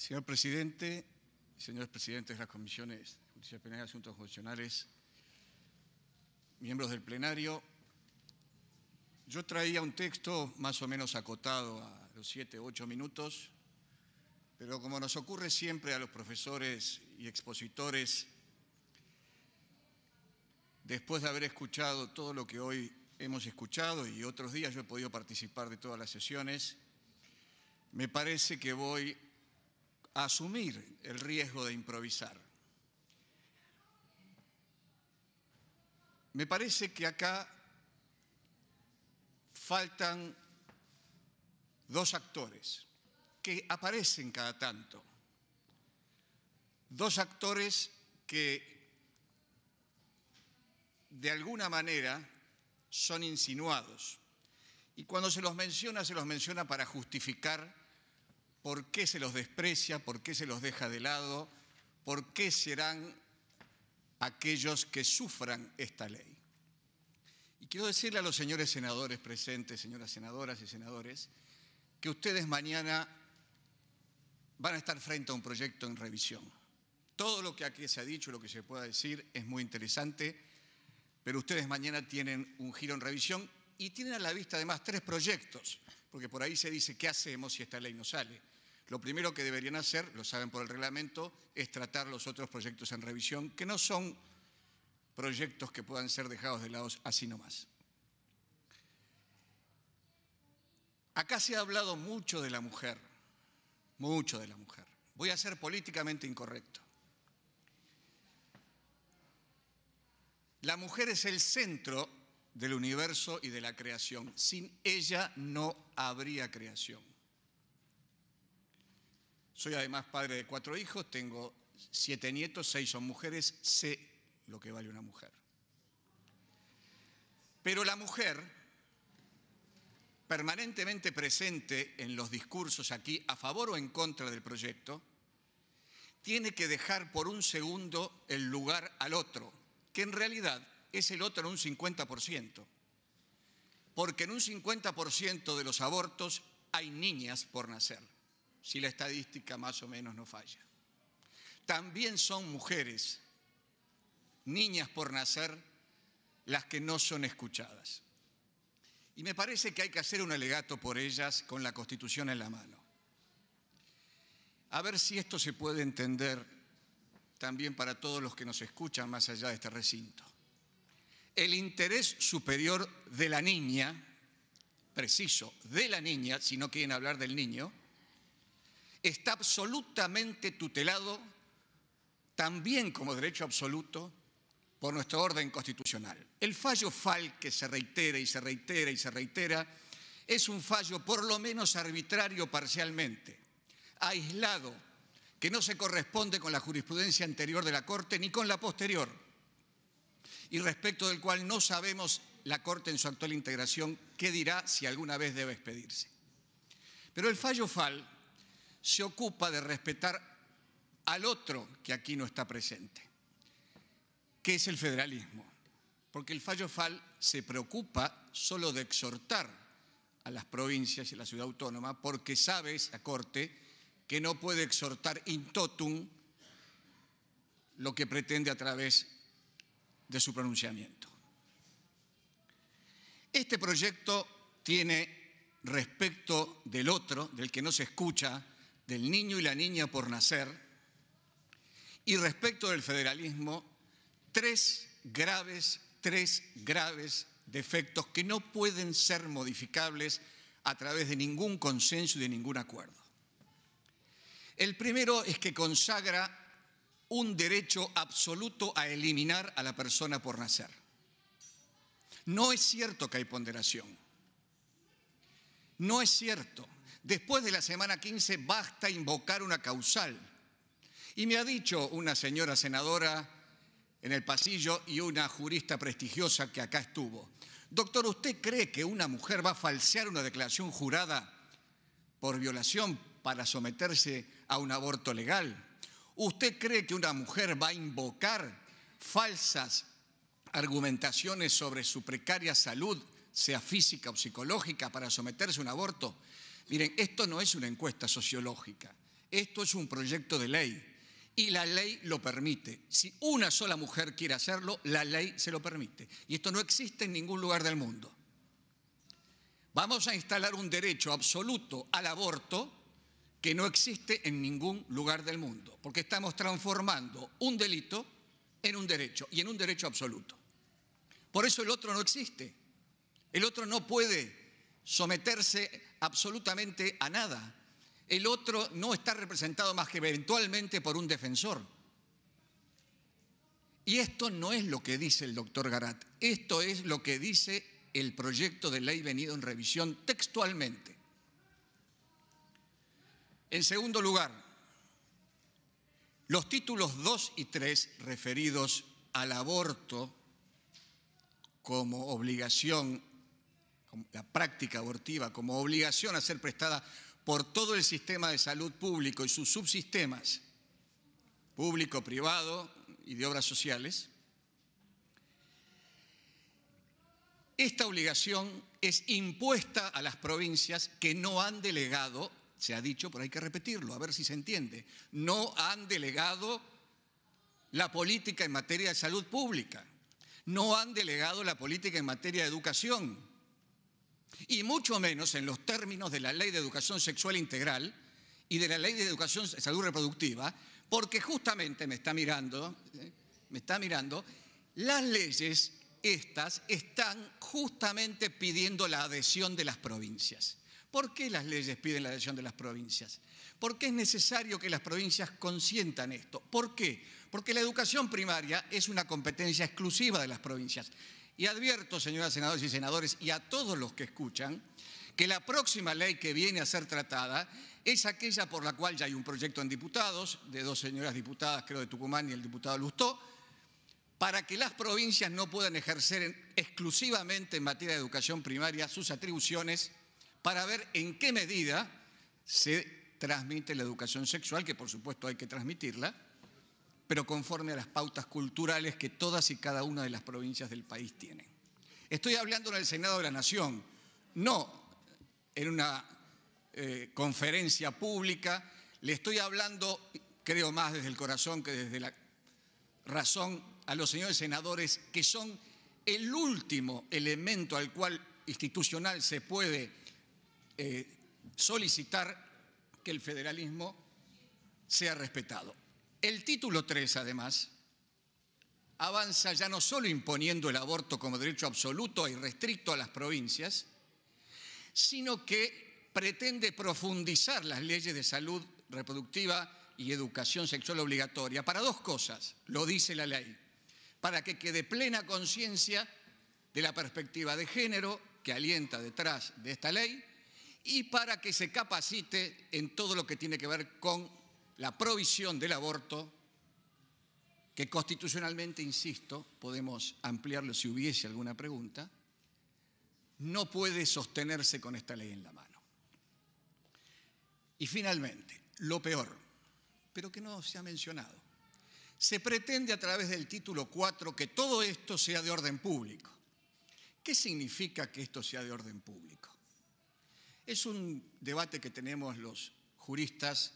Señor presidente, señores presidentes de las comisiones de Justicia Penal y Asuntos Constitucionales, miembros del plenario, yo traía un texto más o menos acotado a los siete u ocho minutos, pero como nos ocurre siempre a los profesores y expositores, después de haber escuchado todo lo que hoy hemos escuchado y otros días yo he podido participar de todas las sesiones, me parece que voy asumir el riesgo de improvisar. Me parece que acá faltan dos actores que aparecen cada tanto. Dos actores que de alguna manera son insinuados. Y cuando se los menciona, se los menciona para justificar por qué se los desprecia, por qué se los deja de lado, por qué serán aquellos que sufran esta ley. Y quiero decirle a los señores senadores presentes, señoras senadoras y senadores, que ustedes mañana van a estar frente a un proyecto en revisión. Todo lo que aquí se ha dicho, lo que se pueda decir, es muy interesante, pero ustedes mañana tienen un giro en revisión y tienen a la vista además tres proyectos porque por ahí se dice qué hacemos si esta ley no sale. Lo primero que deberían hacer, lo saben por el reglamento, es tratar los otros proyectos en revisión, que no son proyectos que puedan ser dejados de lado así nomás. Acá se ha hablado mucho de la mujer, mucho de la mujer. Voy a ser políticamente incorrecto. La mujer es el centro del universo y de la creación. Sin ella no habría creación. Soy además padre de cuatro hijos, tengo siete nietos, seis son mujeres, sé lo que vale una mujer. Pero la mujer, permanentemente presente en los discursos aquí, a favor o en contra del proyecto, tiene que dejar por un segundo el lugar al otro, que en realidad es el otro en un 50%. Porque en un 50% de los abortos hay niñas por nacer, si la estadística más o menos no falla. También son mujeres, niñas por nacer, las que no son escuchadas. Y me parece que hay que hacer un alegato por ellas con la Constitución en la mano. A ver si esto se puede entender también para todos los que nos escuchan más allá de este recinto el interés superior de la niña, preciso, de la niña, si no quieren hablar del niño, está absolutamente tutelado también como derecho absoluto por nuestro orden constitucional. El fallo FAL que se reitera y se reitera y se reitera es un fallo por lo menos arbitrario parcialmente, aislado, que no se corresponde con la jurisprudencia anterior de la Corte ni con la posterior y respecto del cual no sabemos la Corte en su actual integración qué dirá si alguna vez debe expedirse. Pero el fallo FAL se ocupa de respetar al otro que aquí no está presente, que es el federalismo, porque el fallo FAL se preocupa solo de exhortar a las provincias y a la ciudad autónoma, porque sabe esa Corte que no puede exhortar in totum lo que pretende a través de su pronunciamiento. Este proyecto tiene respecto del otro, del que no se escucha, del niño y la niña por nacer, y respecto del federalismo, tres graves, tres graves defectos que no pueden ser modificables a través de ningún consenso y de ningún acuerdo. El primero es que consagra un derecho absoluto a eliminar a la persona por nacer. No es cierto que hay ponderación. No es cierto. Después de la semana 15 basta invocar una causal. Y me ha dicho una señora senadora en el pasillo y una jurista prestigiosa que acá estuvo, doctor, ¿usted cree que una mujer va a falsear una declaración jurada por violación para someterse a un aborto legal? ¿Usted cree que una mujer va a invocar falsas argumentaciones sobre su precaria salud, sea física o psicológica, para someterse a un aborto? Miren, esto no es una encuesta sociológica, esto es un proyecto de ley y la ley lo permite. Si una sola mujer quiere hacerlo, la ley se lo permite. Y esto no existe en ningún lugar del mundo. Vamos a instalar un derecho absoluto al aborto que no existe en ningún lugar del mundo, porque estamos transformando un delito en un derecho y en un derecho absoluto. Por eso el otro no existe. El otro no puede someterse absolutamente a nada. El otro no está representado más que eventualmente por un defensor. Y esto no es lo que dice el doctor Garat, esto es lo que dice el proyecto de ley venido en revisión textualmente. En segundo lugar, los títulos 2 y 3 referidos al aborto como obligación, la práctica abortiva como obligación a ser prestada por todo el sistema de salud público y sus subsistemas, público, privado y de obras sociales, esta obligación es impuesta a las provincias que no han delegado se ha dicho, pero hay que repetirlo, a ver si se entiende, no han delegado la política en materia de salud pública, no han delegado la política en materia de educación, y mucho menos en los términos de la Ley de Educación Sexual Integral y de la Ley de Educación Salud Reproductiva, porque justamente me está mirando, ¿eh? me está mirando, las leyes estas están justamente pidiendo la adhesión de las provincias. ¿Por qué las leyes piden la adhesión de las provincias? ¿Por qué es necesario que las provincias consientan esto? ¿Por qué? Porque la educación primaria es una competencia exclusiva de las provincias. Y advierto, señoras senadoras y senadores, y a todos los que escuchan, que la próxima ley que viene a ser tratada es aquella por la cual ya hay un proyecto en diputados, de dos señoras diputadas, creo de Tucumán y el diputado Lustó, para que las provincias no puedan ejercer exclusivamente en materia de educación primaria sus atribuciones para ver en qué medida se transmite la educación sexual, que por supuesto hay que transmitirla, pero conforme a las pautas culturales que todas y cada una de las provincias del país tienen. Estoy hablando en el Senado de la Nación, no en una eh, conferencia pública, le estoy hablando, creo más desde el corazón que desde la razón, a los señores senadores que son el último elemento al cual institucional se puede eh, solicitar que el federalismo sea respetado. El título 3, además, avanza ya no solo imponiendo el aborto como derecho absoluto y restricto a las provincias, sino que pretende profundizar las leyes de salud reproductiva y educación sexual obligatoria para dos cosas, lo dice la ley, para que quede plena conciencia de la perspectiva de género que alienta detrás de esta ley y para que se capacite en todo lo que tiene que ver con la provisión del aborto, que constitucionalmente, insisto, podemos ampliarlo si hubiese alguna pregunta, no puede sostenerse con esta ley en la mano. Y finalmente, lo peor, pero que no se ha mencionado, se pretende a través del título 4 que todo esto sea de orden público. ¿Qué significa que esto sea de orden público? Es un debate que tenemos los juristas,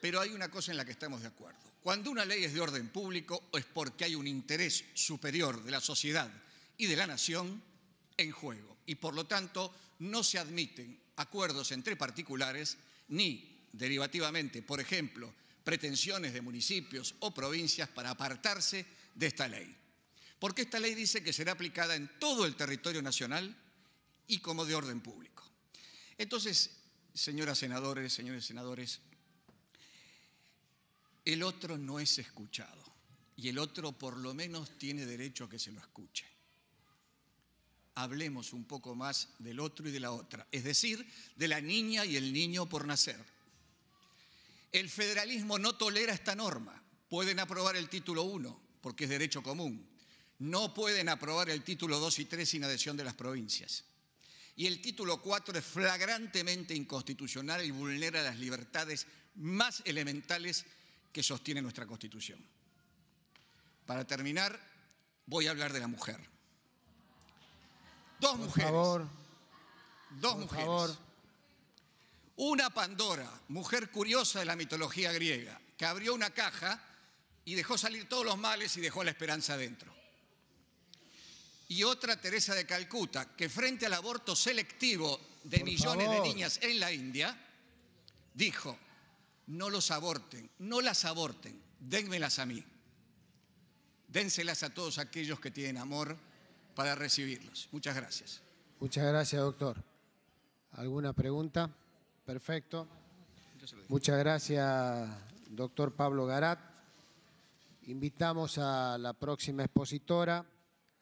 pero hay una cosa en la que estamos de acuerdo. Cuando una ley es de orden público es porque hay un interés superior de la sociedad y de la nación en juego. Y por lo tanto no se admiten acuerdos entre particulares ni derivativamente, por ejemplo, pretensiones de municipios o provincias para apartarse de esta ley. Porque esta ley dice que será aplicada en todo el territorio nacional y como de orden público. Entonces, señoras senadores, señores senadores, el otro no es escuchado y el otro por lo menos tiene derecho a que se lo escuche. Hablemos un poco más del otro y de la otra, es decir, de la niña y el niño por nacer. El federalismo no tolera esta norma. Pueden aprobar el título 1, porque es derecho común. No pueden aprobar el título 2 y 3 sin adhesión de las provincias. Y el título 4 es flagrantemente inconstitucional y vulnera las libertades más elementales que sostiene nuestra Constitución. Para terminar, voy a hablar de la mujer. Dos mujeres. Dos mujeres. Una Pandora, mujer curiosa de la mitología griega, que abrió una caja y dejó salir todos los males y dejó la esperanza adentro y otra Teresa de Calcuta, que frente al aborto selectivo de millones de niñas en la India, dijo, no los aborten, no las aborten, dénmelas a mí, dénselas a todos aquellos que tienen amor para recibirlos. Muchas gracias. Muchas gracias, doctor. ¿Alguna pregunta? Perfecto. Muchas gracias, doctor Pablo Garat. Invitamos a la próxima expositora